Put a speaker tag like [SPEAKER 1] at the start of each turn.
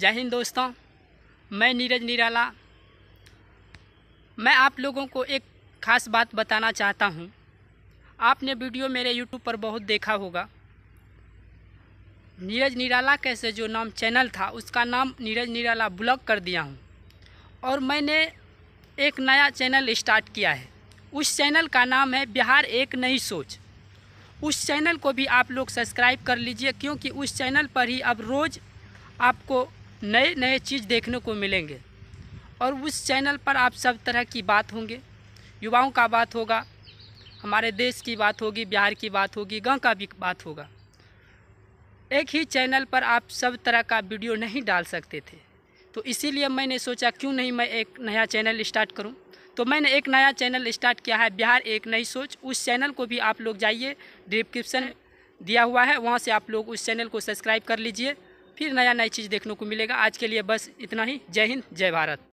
[SPEAKER 1] जय हिंद दोस्तों मैं नीरज निराला मैं आप लोगों को एक ख़ास बात बताना चाहता हूँ आपने वीडियो मेरे यूट्यूब पर बहुत देखा होगा नीरज निराला कैसे जो नाम चैनल था उसका नाम नीरज निराला ब्लॉक कर दिया हूँ और मैंने एक नया चैनल स्टार्ट किया है उस चैनल का नाम है बिहार एक नई सोच उस चैनल को भी आप लोग सब्सक्राइब कर लीजिए क्योंकि उस चैनल पर ही अब रोज़ आपको नए नए चीज़ देखने को मिलेंगे और उस चैनल पर आप सब तरह की बात होंगे युवाओं का बात होगा हमारे देश की बात होगी बिहार की बात होगी गांव का भी बात होगा एक ही चैनल पर आप सब तरह का वीडियो नहीं डाल सकते थे तो इसीलिए मैंने सोचा क्यों नहीं मैं एक नया चैनल स्टार्ट करूं तो मैंने एक नया चैनल स्टार्ट किया है बिहार एक नई सोच उस चैनल को भी आप लोग जाइए डिस्क्रिप्शन दिया हुआ है वहाँ से आप लोग उस चैनल को सब्सक्राइब कर लीजिए फिर नया नया चीज़ देखने को मिलेगा आज के लिए बस इतना ही जय हिंद जय भारत